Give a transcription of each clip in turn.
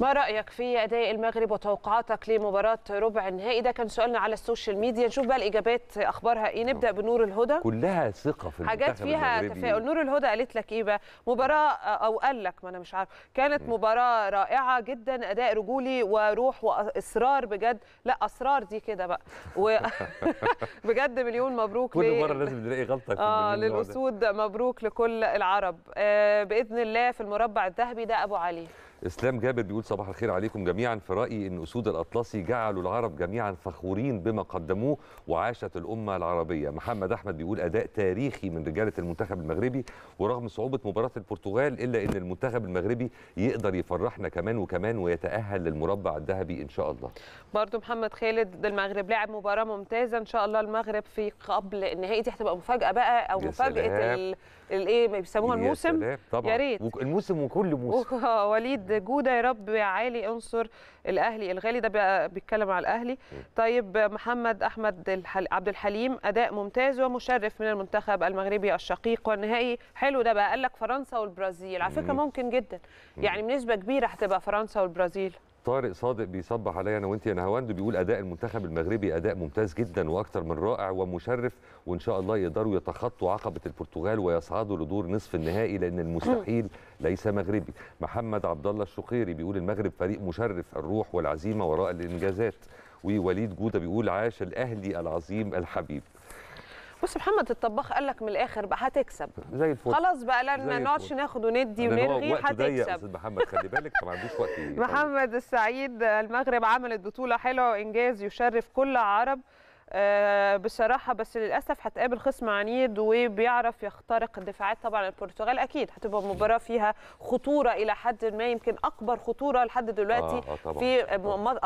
ما رايك في اداء المغرب وتوقعاتك لمباراه ربع النهائي ده كان سؤالنا على السوشيال ميديا نشوف بقى الاجابات اخبارها ايه نبدا بنور الهدى كلها ثقه في حاجات فيها تفاؤل نور الهدى قالت لك ايه بقى مباراه او قال لك ما انا مش عارف كانت مباراه رائعه جدا اداء رجولي وروح واصرار بجد لا اسرار دي كده بقى و... بجد مليون مبروك كل مره لازم نلاقي غلطه اه للاسود مبروك لكل العرب آه باذن الله في المربع الذهبي ده ابو علي اسلام جابر بيقول صباح الخير عليكم جميعا في رايي ان اسود الاطلسي جعلوا العرب جميعا فخورين بما قدموه وعاشت الامه العربيه محمد احمد بيقول اداء تاريخي من رجاله المنتخب المغربي ورغم صعوبه مباراه البرتغال الا ان المنتخب المغربي يقدر يفرحنا كمان وكمان ويتاهل للمربع الذهبي ان شاء الله برضو محمد خالد ضد المغرب لعب مباراه ممتازه ان شاء الله المغرب في قبل النهائي دي هتبقى مفاجاه بقى او مفاجاه الايه بيسموها الموسم يا ريت الموسم وكل موسم وليد محمد جوده يا رب يا عالي انصر الاهلي الغالي ده بيتكلم على الاهلي طيب محمد احمد عبد الحليم اداء ممتاز ومشرف من المنتخب المغربي الشقيق والنهائي حلو ده بقى قال لك فرنسا والبرازيل على فكره ممكن جدا يعني بنسبه كبيره هتبقى فرنسا والبرازيل طارق صادق بيصبح عليا انا وانت يا نهاوند بيقول اداء المنتخب المغربي اداء ممتاز جدا واكثر من رائع ومشرف وان شاء الله يقدروا يتخطوا عقبه البرتغال ويصعدوا لدور نصف النهائي لان المستحيل ليس مغربي. محمد عبد الله الشقيري بيقول المغرب فريق مشرف الروح والعزيمه وراء الانجازات ووليد جوده بيقول عاش الاهلي العظيم الحبيب. بص محمد الطباخ قال لك من الاخر بقى هتكسب زي الفل خلاص بقى لا ما نقعدش ناخد وندي ونرغي هتكسب استاذ محمد خلي بالك ما عندوش وقت محمد السعيد المغرب عملت بطوله حلوه وانجاز يشرف كل عرب آه، بصراحه بس للاسف هتقابل خصم عنيد وبيعرف يخترق الدفاعات طبعا البرتغال اكيد هتبقى مباراه فيها خطوره الى حد ما يمكن اكبر خطوره لحد دلوقتي آه, آه، طبعًا في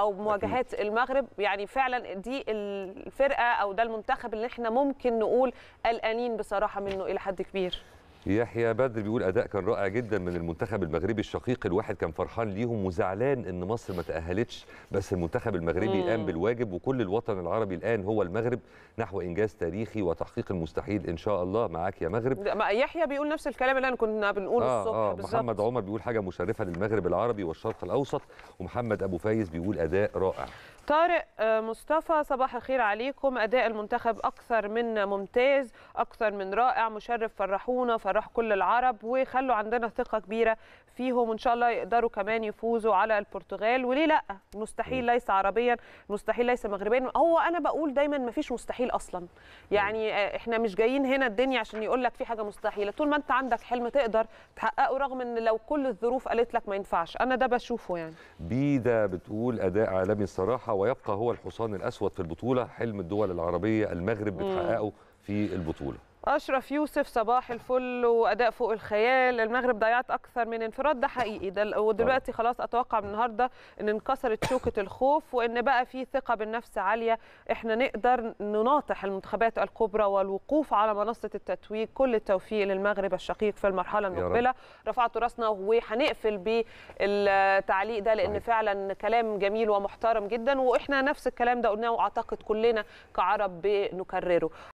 او مواجهات أكيد. المغرب يعني فعلا دي الفرقه او ده المنتخب اللي احنا ممكن نقول قلقانين بصراحه منه الى حد كبير يحيى بدر بيقول اداء كان رائع جدا من المنتخب المغربي الشقيق الواحد كان فرحان ليهم وزعلان ان مصر ما تاهلتش بس المنتخب المغربي مم. قام بالواجب وكل الوطن العربي الان هو المغرب نحو انجاز تاريخي وتحقيق المستحيل ان شاء الله معاك يا مغرب يحيى بيقول نفس الكلام اللي انا كنا بنقوله آه الصبح آه بالظبط محمد عمر بيقول حاجه مشرفه للمغرب العربي والشرق الاوسط ومحمد ابو فايز بيقول اداء رائع طارق آه، مصطفى صباح الخير عليكم اداء المنتخب اكثر من ممتاز اكثر من رائع مشرف فرحونا فرح كل العرب وخلوا عندنا ثقه كبيره فيهم وان شاء الله يقدروا كمان يفوزوا على البرتغال وليه لا مستحيل ليس عربيا مستحيل ليس مغربيا هو انا بقول دايما ما فيش مستحيل اصلا يعني آه، احنا مش جايين هنا الدنيا عشان يقول لك في حاجه مستحيله طول ما انت عندك حلم تقدر تحققه رغم ان لو كل الظروف قالت لك ما ينفعش انا ده بشوفه يعني بيدا بتقول اداء عالمي الصراحه ويبقى هو الحصان الاسود في البطوله حلم الدول العربيه المغرب بتحققه في البطوله اشرف يوسف صباح الفل واداء فوق الخيال المغرب ضيعت اكثر من انفراد ده حقيقي ده ودلوقتي خلاص اتوقع من النهارده ان انكسرت شوكه الخوف وان بقى في ثقه بالنفس عاليه احنا نقدر نناطح المنتخبات الكبرى والوقوف على منصه التتويج كل التوفيق للمغرب الشقيق في المرحله المقبله رفعت راسنا وهنقفل بالتعليق ده لان صحيح. فعلا كلام جميل ومحترم جدا واحنا نفس الكلام ده قلناه واعتقد كلنا كعرب بنكرره